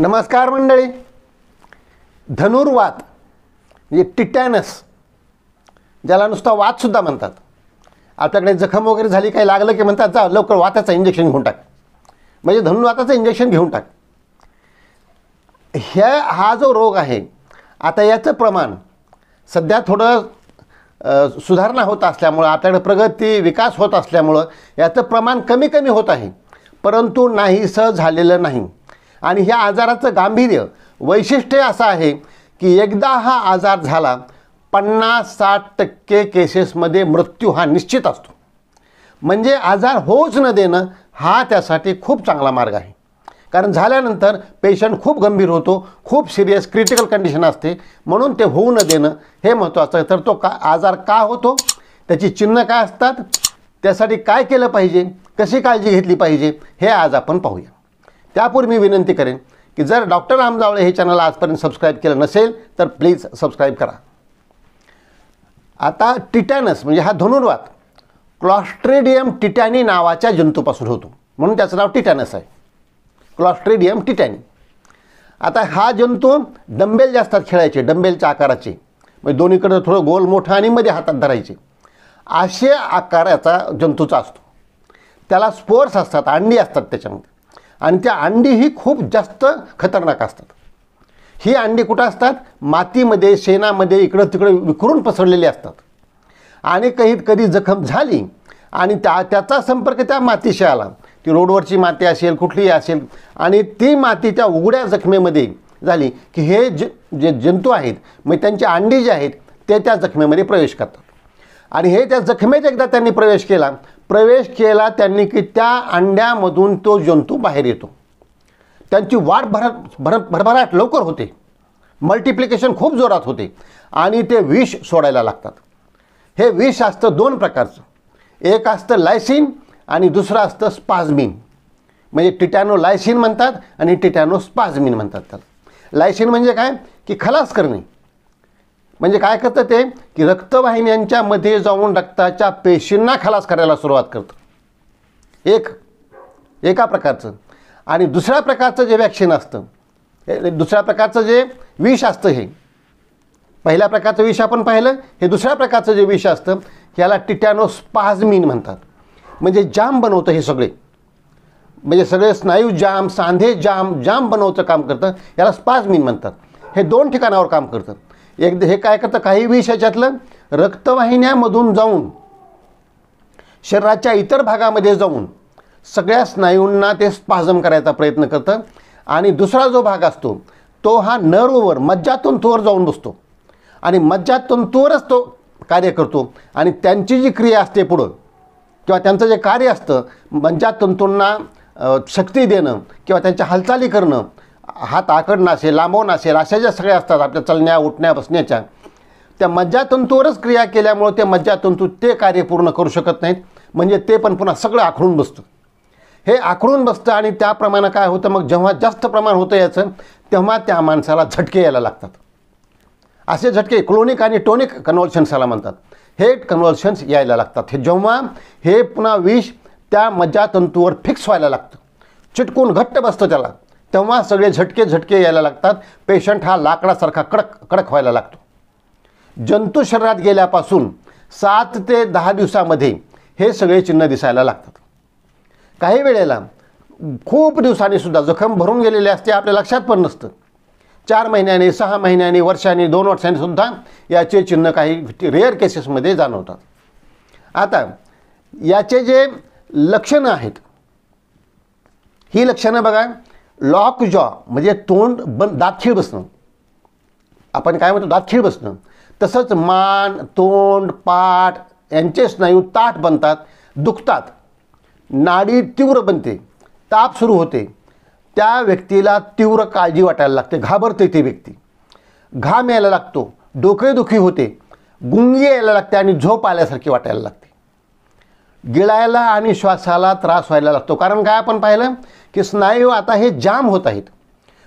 नमस्कार मंडळी धनुर्वात म्हणजे टिटॅनस ज्याला नुसता वातसुद्धा म्हणतात आपल्याकडे जखम वगैरे झाली काही लागलं की म्हणतात जा लवकर वाताचं इंजेक्शन घेऊन टाक म्हणजे धनुर्वाताचं इंजेक्शन घेऊन टाक ह्या हा जो रोग आहे आता याचं प्रमाण सध्या थोडं सुधारणा होत असल्यामुळं आपल्याकडे प्रगती विकास होत असल्यामुळं याचं प्रमाण कमी कमी होत आहे परंतु नाहीसं झालेलं नाही आणि ह्या आजाराचं गांभीर्य वैशिष्ट्य असं आहे की एकदा हा आजार झाला पन्नास साठ टक्के केसेसमध्ये मृत्यू हा निश्चित असतो म्हणजे आजार होऊच न देणं हा त्यासाठी खूप चांगला मार्ग आहे कारण झाल्यानंतर पेशंट खूप गंभीर होतो खूप सिरियस क्रिटिकल कंडिशन असते म्हणून ते होऊ न देणं हे महत्त्वाचं आहे तर तो का आजार का होतो त्याची चिन्ह काय असतात त्यासाठी काय केलं पाहिजे कशी काळजी घेतली पाहिजे हे आज आपण पाहूया त्यापूर्वी मी विनंती करेन की जर डॉक्टर रामजावळे हे चॅनल आजपर्यंत सबस्क्राईब केलं नसेल तर प्लीज सबस्क्राईब करा आता टिटॅनस म्हणजे हा धनुर्वात क्लॉस्ट्रेडियम टिटॅनी नावाच्या जंतूपासून होतो म्हणून त्याचं नाव टिटॅनस आहे क्लॉस्ट्रेडियम टिटॅनी आता हा जंतू डंबेल जास्त खेळायचे डंबेलच्या आकाराचे म्हणजे दोन्हीकडं थोडं गोल मोठा आणि मध्ये हातात धरायचे असे आकाराचा जंतूचा असतो त्याला स्पोर्ट्स असतात अंडी असतात त्याच्यामध्ये आणि त्या अंडी ही खूप जास्त खतरनाक असतात ही अंडी कुठं असतात मातीमध्ये शेणामध्ये इकडं तिकडं विखरून पसरलेली असतात आणि कधी कधी जखम झाली आणि त्या त्याचा संपर्क त्या मातीशी आला ती रोडवरची माती असेल कुठलीही असेल आणि ती माती त्या उघड्या जखमेमध्ये झाली की हे ज जे जंतू आहेत मग त्यांची अंडी जे आहेत ते त्या जखमेमध्ये प्रवेश करतात आणि हे त्या जखमेत एकदा त्यांनी प्रवेश केला प्रवेश केला त्यांनी की त्या अंड्यामधून तो जंतू बाहेर येतो त्यांची वाढ भरत भर भरभराट लवकर होते मल्टिप्लिकेशन खूप जोरात होते आणि ते विष सोडायला लागतात हे विष असतं दोन प्रकारचं एक असतं लायसिन आणि दुसरं असतं स्पाझमिन म्हणजे टिटॅनो लायसिन म्हणतात आणि टिटॅनो स्पाझमिन म्हणतात त्याला लायसिन म्हणजे काय की खलास करणे म्हणजे काय करतं ते की रक्तवाहिन्यांच्या मध्ये जाऊन रक्ताच्या पेशींना खलास करायला सुरुवात करतं एक एका प्रकारचं आणि दुसऱ्या प्रकारचं जे वॅक्सिन असतं दुसऱ्या प्रकारचं जे विष असतं हे पहिल्या प्रकारचं विष आपण पाहिलं हे दुसऱ्या प्रकारचं जे विष असतं याला टिटॅनोस्पाझमिन म्हणतात म्हणजे जाम बनवतं हे सगळे म्हणजे सगळे स्नायू जाम सांधे जाम जाम बनवतं काम करतं याला स्पाझमिन म्हणतात हे दोन ठिकाणावर काम करतं एकदा हे काय करतं काही विष याच्यातलं रक्तवाहिन्यामधून जाऊन शरीराच्या इतर भागामध्ये जाऊन सगळ्या स्नायूंना ते स्पाजम करायचा प्रयत्न करतं आणि दुसरा जो भाग असतो तो हा नर्ववर मज्जातंतूवर जाऊन बसतो आणि मज्जातंतूवरच तो कार्य करतो आणि त्यांची जी क्रिया असते पुढं किंवा त्यांचं जे कार्य असतं मज्जातंतूंना शक्ती देणं किंवा त्यांच्या हालचाली करणं हात आकड नसेल लांबवून असेल अशा ज्या सगळ्या असतात आपल्या चलण्या उठण्या बसण्याच्या त्या मज्जातंतूवरच क्रिया केल्यामुळं ते मज्जातंतू ते कार्य पूर्ण करू शकत नाहीत म्हणजे ते पण पुन्हा सगळं आखडून बसतं हे आखडून बसतं आणि त्याप्रमाणे काय होतं मग जेव्हा जास्त प्रमाण होतं याचं तेव्हा त्या माणसाला झटके यायला लागतात असे झटके क्लोनिक आणि टोनिक कन्व्हल्शन्सला म्हणतात हे कन्व्हल्शन्स यायला लागतात हे जेव्हा हे पुन्हा विष त्या मज्जातंतूवर फिक्स व्हायला लागतं चिटकून घट्ट बसतं त्याला तेव्हा सगळे झटके झटके यायला लागतात पेशंट हा लाकडासारखा कडक कडक व्हायला लागतो जंतू शरीरात गेल्यापासून सात ते दहा दिवसामध्ये हे सगळे चिन्ह दिसायला लागतात काही वेळेला खूप दिवसांनी सुद्धा जखम भरून गेलेले असते आपल्या लक्षात पण नसतं चार महिन्याने सहा महिन्याने वर्षांनी दोन वर्षाने सुद्धा याचे चिन्ह काही रेअर केसेसमध्ये जाणवतात आता याचे जे लक्षणं आहेत ही लक्षणं बघा लॉक जॉ म्हणजे तोंड बंद दातखीळ बसणं आपण काय म्हणतो दातखीळ बसणं तसंच मान तोंड पाठ यांचे स्नायू ताट बनतात दुखतात नाडी तीव्र बनते ताप सुरू होते त्या व्यक्तीला तीव्र काळजी वाटायला लागते घाबरते ती व्यक्ती घाम यायला लागतो डोकेदुखी होते गुंगी यायला लागते आणि झोप आल्यासारखी वाटायला लागते गिळायला आणि श्वासाला त्रास व्हायला लागतो कारण काय आपण पाहिलं की स्नायू आता हे जाम होत आहेत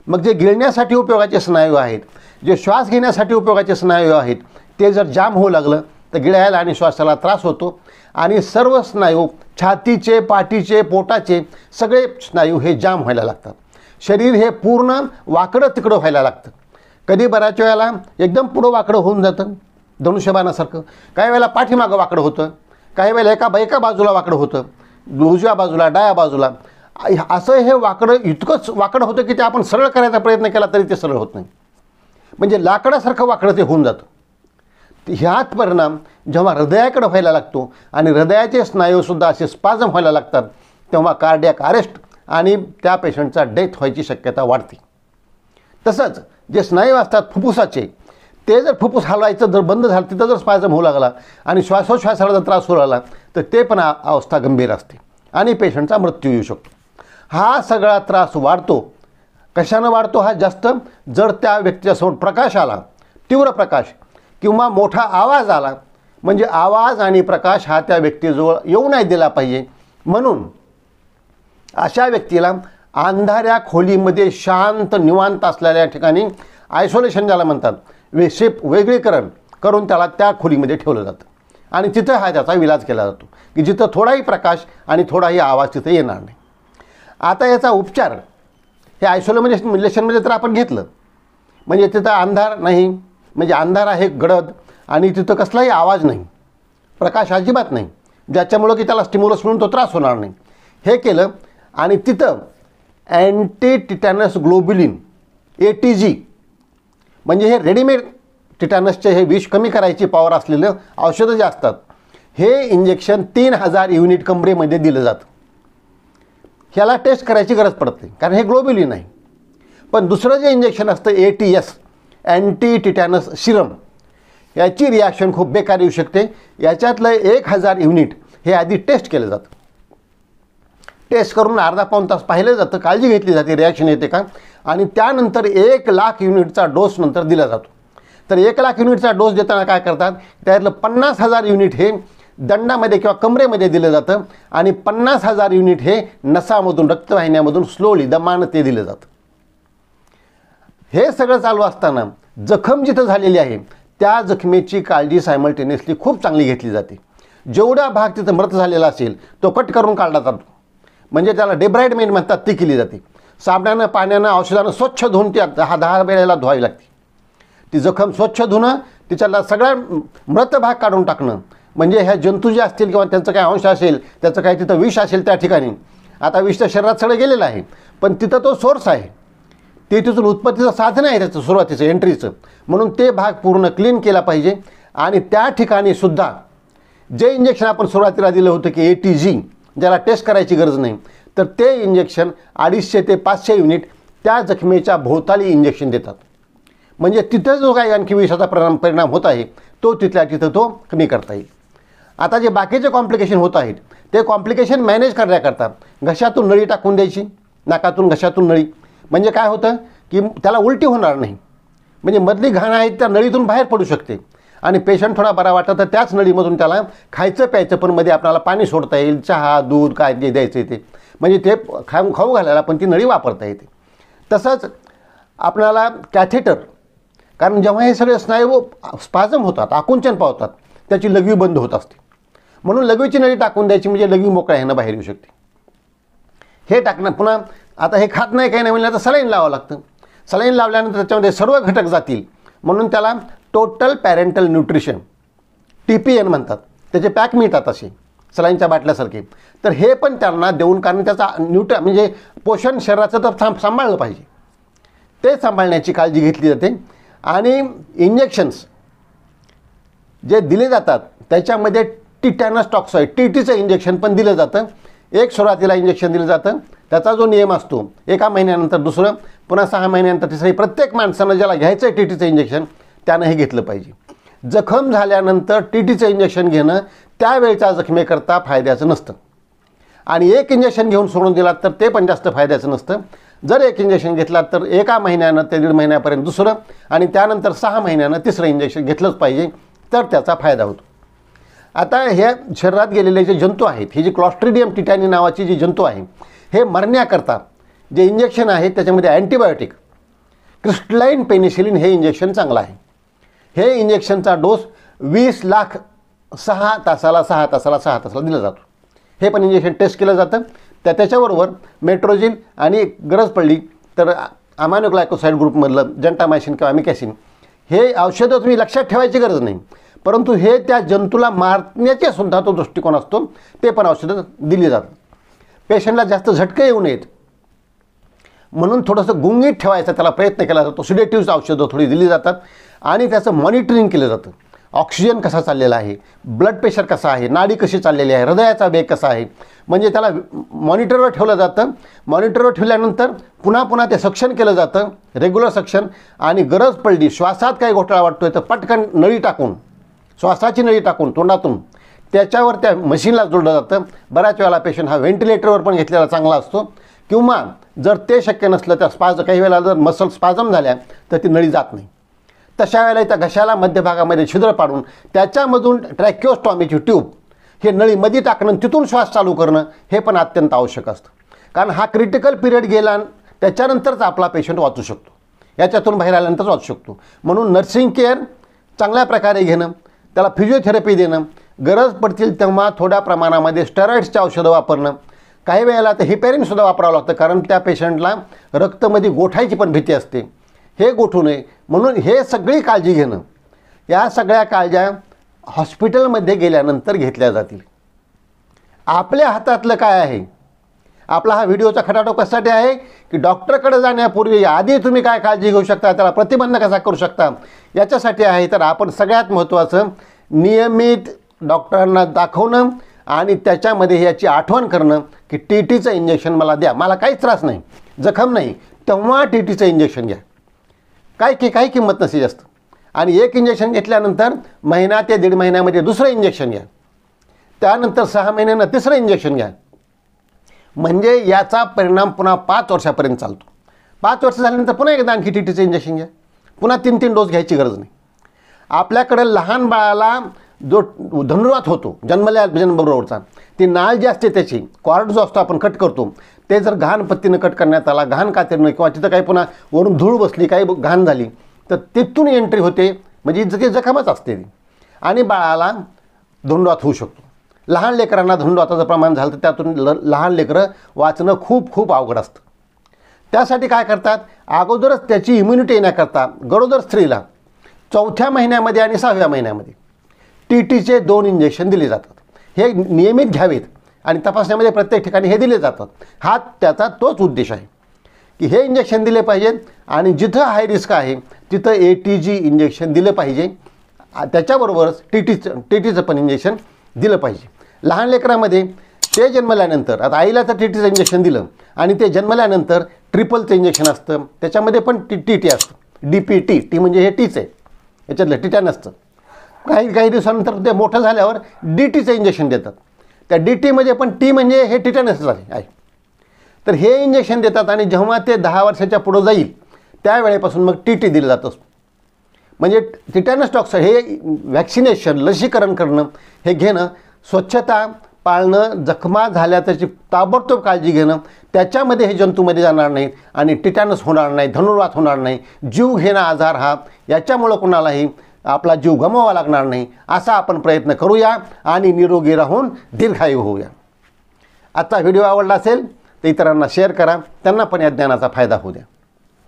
मग जे गिळण्यासाठी उपयोगाचे स्नायू आहेत जे श्वास घेण्यासाठी उपयोगाचे स्नायू आहेत ते जर जाम होऊ लागलं तर गिळायला आणि श्वासाला त्रास होतो आणि सर्व स्नायू छातीचे पाठीचे पोटाचे सगळे स्नायू हे जाम व्हायला लागतात शरीर हे पूर्ण वाकडं तिकडं व्हायला लागतं कधी बऱ्याच वेळेला एकदम पुढं वाकडं होऊन जातं धनुष्यबाणासारखं काही वेळेला पाठीमागं वाकडं होतं काही वेळेला एका एका बाजूला वाकडं होतं उजव्या बाजूला डाव्या बाजूला असं हे वाकडं इतकंच वाकडं होतं की ते आपण सरळ करायचा प्रयत्न केला तरी ते सरळ होत नाही म्हणजे लाकडासारखं वाकडं ते होऊन जातं ह्याच परिणाम जेव्हा हृदयाकडे व्हायला लागतो आणि हृदयाचे स्नायूसुद्धा असे स्पाजम व्हायला लागतात तेव्हा कार्डियाक अरेस्ट आणि त्या पेशंटचा डेथ व्हायची शक्यता वाढते तसंच जे स्नायू असतात फुफ्फुसाचे ते जर फुफ्फुस हलवायचं जर बंद झालं तिथं जर स्पाजम होऊ लागला आणि श्वासोश्वासाला जर त्रास होऊ लागला तर ते पण अवस्था गंभीर असते आणि पेशंटचा मृत्यू येऊ शकतो हा सगळा त्रास वाढतो कशानं वाढतो हा जास्त जर त्या समोर प्रकाश आला तीव्र प्रकाश किंवा मोठा आवाज आला म्हणजे आवाज आणि प्रकाश हा त्या व्यक्तीजवळ येऊ नाही दिला पाहिजे म्हणून अशा व्यक्तीला अंधाऱ्या खोलीमध्ये शांत निवांत असलेल्या ठिकाणी आयसोलेशन ज्याला म्हणतात वेशेप वेगळीकरण करून त्याला त्या खोलीमध्ये ठेवलं जातं आणि तिथं हा त्याचा विलाज केला जातो की जिथं थोडाही प्रकाश आणि थोडाही आवाज तिथं येणार नाही आता याचा उपचार हे आयसोलेमेशन लेशनमध्ये तर आपण घेतलं म्हणजे तिथं अंधार नाही म्हणजे अंधार आहे गडद आणि तिथं कसलाही आवाज नाही प्रकाश अजिबात नाही ज्याच्यामुळं की त्याला स्टिम्युलस म्हणून तो त्रास होणार नाही हे केलं आणि तिथं anti tetanus globulin A T G म्हणजे हे रेडीमेड टिटॅनसचे हे विष कमी करायची पॉवर असलेलं औषधं जे असतात हे इंजेक्शन तीन हजार युनिट कमरेमध्ये दिलं जातं ह्याला टेस्ट करायची गरज पडत नाही कारण हे ग्लोबिली नाही पण दुसरं जे इंजेक्शन असतं A T S anti tetanus serum याची रिॲक्शन खूप बेकार येऊ शकते याच्यातलं एक हजार युनिट हे आधी टेस्ट केलं जातं टेस्ट करून अर्धा पाऊन तास पाहिलं जातं काळजी घेतली जाते रिॲक्शन येते का आणि त्यानंतर एक लाख युनिटचा डोस नंतर दिला जातो तर एक लाख युनिटचा डोस देताना काय करतात त्यातलं पन्नास हजार युनिट हे दंडामध्ये किंवा कमरेमध्ये दिलं जातं आणि पन्नास हजार युनिट हे नसामधून रक्तवाहिन्यामधून स्लोली दमान ते दिलं जातं हे सगळं चालू असताना जखम जिथं झालेली आहे त्या जखमेची काळजी सायमल्टेनियसली खूप चांगली घेतली जाते जेवढा भाग तिथं मृत झालेला असेल तो कट करून काढला जातो म्हणजे त्याला डेब्राइडमेंट म्हणतात ती केली जाते साबणानं पाण्यानं औषधानं स्वच्छ धुवून ती हा दहा वेळेला धुवावी लागते ती जखम स्वच्छ धुणं तिच्याला सगळा मृत भाग काढून टाकणं म्हणजे ह्या जंतू जे असतील किंवा त्यांचं काय अंश असेल त्याचं काय तिथं विष असेल त्या ठिकाणी आता विष तर शरीरात सगळं गेलेलं आहे पण तिथं तो सोर्स आहे ते तिथून उत्पत्तीचं साधन आहे त्याचं सुरुवातीचं एंट्रीचं म्हणून ते भाग पूर्ण क्लीन केला पाहिजे आणि त्या ठिकाणी सुद्धा जे इंजेक्शन आपण सुरुवातीला दिलं होतं की ए टी जी ज्याला टेस्ट करायची गरज नाही तर ते इंजेक्शन अडीचशे ते पाचशे युनिट त्या जखमेच्या भोवताली इंजेक्शन देतात म्हणजे तिथं जो काही आणखी विषाचा परिणाम परिणाम होत आहे तो तिथल्या तिथं तो कमी करता येईल आता जे बाकीचे कॉम्प्लिकेशन होत आहेत ते कॉम्प्लिकेशन मॅनेज करण्याकरता घशातून नळी टाकून द्यायची नाकातून घशातून नळी म्हणजे काय होतं की त्याला उलटी होणार नाही म्हणजे मधली घाण आहे त्या नळीतून बाहेर पडू शकते आणि पेशंट थोडा बरा वाटतं तर त्याच नळीमधून त्याला खायचं प्यायचं पण मध्ये आपल्याला पाणी सोडता येईल चहा दूध काय जे द्यायचं ते म्हणजे ते खाऊ खाऊ घालायला पण ती नळी वापरता येते तसंच आपल्याला कॅथेटर कारण जेव्हा हे सगळे स्नायू स्पाजम होतात आकुंचन पावतात त्याची लघवी बंद होत असते म्हणून लघवीची नळी टाकून द्यायची म्हणजे लघवी मोकळ्या ह्यानं बाहेर येऊ शकते हे टाकणं पुन्हा आता हे खात नाही काही नाही म्हणजे आता सलाईन लावावं लागतं सलाईन लावल्यानंतर त्याच्यामध्ये सर्व घटक जातील म्हणून त्याला total parenteral nutrition T P N म्हणतात त्याचे पॅक मिळतात असे सलाईनच्या बाटल्यासारखे तर हे पण त्यांना देऊन कारण त्याचा न्यूट्र म्हणजे पोषण शरीराचं तर थांब सांभाळलं पाहिजे ते सांभाळण्याची काळजी घेतली जाते आणि इंजेक्शन्स जे दिले जातात त्याच्यामध्ये टिटॅनस टॉक्सॉइड टी टीचं इंजेक्शन पण दिलं जातं एक सुरुवातीला इंजेक्शन दिलं जातं त्याचा जो नियम असतो एका महिन्यानंतर दुसरं पुन्हा सहा महिन्यानंतर तिसरं प्रत्येक माणसानं ज्याला घ्यायचं आहे टी टीचं इंजेक्शन त्यानं हे घेतलं पाहिजे जखम झाल्यानंतर टी टीचं इंजेक्शन घेणं त्यावेळच्या जखमेकरता फायद्याचं नसतं आणि एक इंजेक्शन घेऊन सोडून दिलात तर ते पण जास्त फायद्याचं नसतं जर एक इंजेक्शन घेतलात तर एका महिन्यानं ते दीड महिन्यापर्यंत दुसरं आणि त्यानंतर सहा महिन्यानं तिसरं इंजेक्शन घेतलंच पाहिजे तर त्याचा फायदा होतो आता हे शरीरात गेलेले जे जंतू आहेत हे जे क्लॉस्ट्रिडियम टिटॅनी नावाची जी जंतू आहे हे मरण्याकरता जे इंजेक्शन आहे त्याच्यामध्ये अँटीबायोटिक क्रिस्टलाईन पेनिसिलिन हे इंजेक्शन चांगलं आहे हे इंजेक्शनचा डोस वीस लाख सहा तासाला सहा तासाला सहा तासाला दिला जातो हे पण इंजेक्शन टेस्ट केलं जातं त्या त्याच्याबरोबर मेट्रोजिन आणि गरज पडली तर अमॅनोग्लायकोसाईड ग्रुपमधलं जंटामायसिन किंवा अमिकॅसिन हे औषधं तुम्ही लक्षात ठेवायची गरज नाही परंतु हे त्या जंतूला मारण्याचे सुद्धा तो दृष्टिकोन असतो ते पण औषधं दिली जातात पेशंटला जास्त झटके येऊ नयेत म्हणून थोडंसं गुंगीत ठेवायचा त्याला प्रयत्न केला जातो सिडेटिव्ह औषधं थोडी दिली जातात आणि त्याचं मॉनिटरिंग केलं जातं ऑक्सिजन कसा चाललेला आहे ब्लड प्रेशर कसा आहे नाडी कशी चाललेली आहे हृदयाचा वेग कसा आहे म्हणजे त्याला मॉनिटरवर ठेवलं जातं मॉनिटरवर ठेवल्यानंतर पुन्हा पुन्हा ते सक्षण केलं जातं रेग्युलर सक्षण आणि गरज पडली श्वासात काही घोटाळा वाटतोय तर पटकन नळी टाकून श्वासाची नळी टाकून तोंडातून त्याच्यावर त्या मशीनला जोडलं जातं बऱ्याच वेळेला पेशंट हा व्हेंटिलेटरवर पण घेतलेला चांगला असतो किंवा जर ते शक्य नसलं त्या स्पाज काही वेळेला जर मसल स्पाजम झाल्या तर ती नळी जात नाही तशा वेळेला त्या घशाला मध्यभागामध्ये छिद्र पाडून त्याच्यामधून ट्रॅक्योस्टॉमीची ट्यूब हे नळीमध्ये टाकणं तिथून श्वास चालू करणं हे पण अत्यंत आवश्यक असतं कारण हा क्रिटिकल पिरियड गेला त्याच्यानंतरच आपला पेशंट वाचू शकतो याच्यातून बाहेर आल्यानंतरच वाचू शकतो म्हणून नर्सिंग केअर चांगल्या प्रकारे घेणं त्याला फिजिओथेरपी देणं गरज पडतील तेव्हा थोड्या प्रमाणामध्ये स्टेरॉईड्सचे औषधं वापरणं काही वेळेला तर हिपॅरिनसुद्धा वापरावं लागतं कारण त्या पेशंटला रक्तमध्ये गोठायची पण भीती असते हे गोठू नये म्हणून हे सगळी काळजी घेणं या सगळ्या काळज्या हॉस्पिटलमध्ये गेल्यानंतर घेतल्या जातील आपल्या हातातलं काय आहे आपला हा व्हिडिओचा खटाटो कशासाठी आहे की डॉक्टरकडे जाण्यापूर्वी आधी तुम्ही काय काळजी घेऊ शकता त्याला प्रतिबंध कसा करू शकता याच्यासाठी आहे तर आपण सगळ्यात महत्त्वाचं नियमित डॉक्टरांना दाखवणं आणि त्याच्यामध्ये याची आठवण करणं की टी टीचं इंजेक्शन मला द्या मला काहीच त्रास नाही जखम नाही तेव्हा टी टीचं इंजेक्शन घ्या काय की काही किंमत नसे जास्त आणि एक इंजेक्शन घेतल्यानंतर महिना ते दीड महिन्यामध्ये दुसरं इंजेक्शन घ्या त्यानंतर सहा महिन्यानं तिसरं इंजेक्शन घ्या म्हणजे याचा परिणाम पुन्हा पाच वर्षापर्यंत चालतो पाच वर्ष झाल्यानंतर पुन्हा एकदा आणखी टी टीचं इंजेक्शन घ्या पुन्हा तीन तीन डोस घ्यायची गरज नाही आपल्याकडे लहान बाळाला जो धनुर्वात होतो जन्मल्या जन्मबरोबरचा ती नाळ जी असते त्याची कॉर्ड जो असतो आपण कट करतो ते जर घाण पत्तीनं कट करण्यात आला घाण कातीनं किंवा तिथं काही पुन्हा वरून धूळ बसली काही घाण झाली तर तिथून एंट्री होते म्हणजे जखी जखमच असते आणि बाळाला धनुर्वात होऊ शकतो लहान लेकरांना धनुर्वाताचं प्रमाण झालं तर त्यातून ल लहान लेकरं वाचणं खूप खूप अवघड असतं त्यासाठी काय करतात अगोदरच त्याची इम्युनिटी येण्याकरता गरोदर स्त्रीला चौथ्या महिन्यामध्ये आणि सहाव्या महिन्यामध्ये टी टीचे दोन इंजेक्शन दिले जातात हे नियमित घ्यावेत आणि तपासण्यामध्ये प्रत्येक ठिकाणी हे दिले जातात हा त्याचा तोच उद्देश आहे की हे इंजेक्शन दिले पाहिजेत आणि जिथं हाय रिस्क आहे तिथं ए टी जी इंजेक्शन दिलं पाहिजे त्याच्याबरोबरच टी टीचं टी टीचं पण इंजेक्शन दिलं पाहिजे लहान लेकरामध्ये ते जन्मल्यानंतर आता आईला तर टी टीचं इंजेक्शन दिलं आणि ते जन्मल्यानंतर ट्रिपलचं इंजेक्शन असतं त्याच्यामध्ये पण टी टी टी असतं डी पी टी टी म्हणजे हे टीच आहे याच्यातलं टीटा नसतं काही काही दिवसानंतर ते मोठं झाल्यावर डी टीचं इंजेक्शन देतात त्या डी टीमध्ये पण टी म्हणजे हे टिटॅनस आहे तर हे इंजेक्शन देतात आणि जेव्हा ते दहा वर्षाच्या पुढं जाईल त्यावेळेपासून मग टी टी दिलं जात असतो म्हणजे टिटॅनस टॉक्स हे व्हॅक्सिनेशन लसीकरण करणं हे घेणं स्वच्छता पाळणं जखमा झाल्या त्याची ताबडतोब काळजी घेणं त्याच्यामध्ये हे जंतूमध्ये जाणार नाहीत आणि टिटॅनस होणार नाही धनुर्वात होणार नाही जीव घेणं आजार हा याच्यामुळं कोणालाही आपला जीव गमवावा लागणार नाही असा आपण प्रयत्न करूया आणि निरोगी राहून दीर्घायू होऊया आजचा व्हिडिओ आवडला असेल तर इतरांना शेअर करा त्यांना पण या ज्ञानाचा फायदा होऊ द्या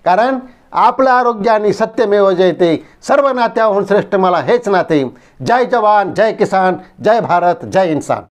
कारण आपलं आरोग्य आणि सत्यमेव जयते सर्व नात्याहून श्रेष्ठ मला हेच नाते जय जवान जय किसान जय भारत जय इन्सान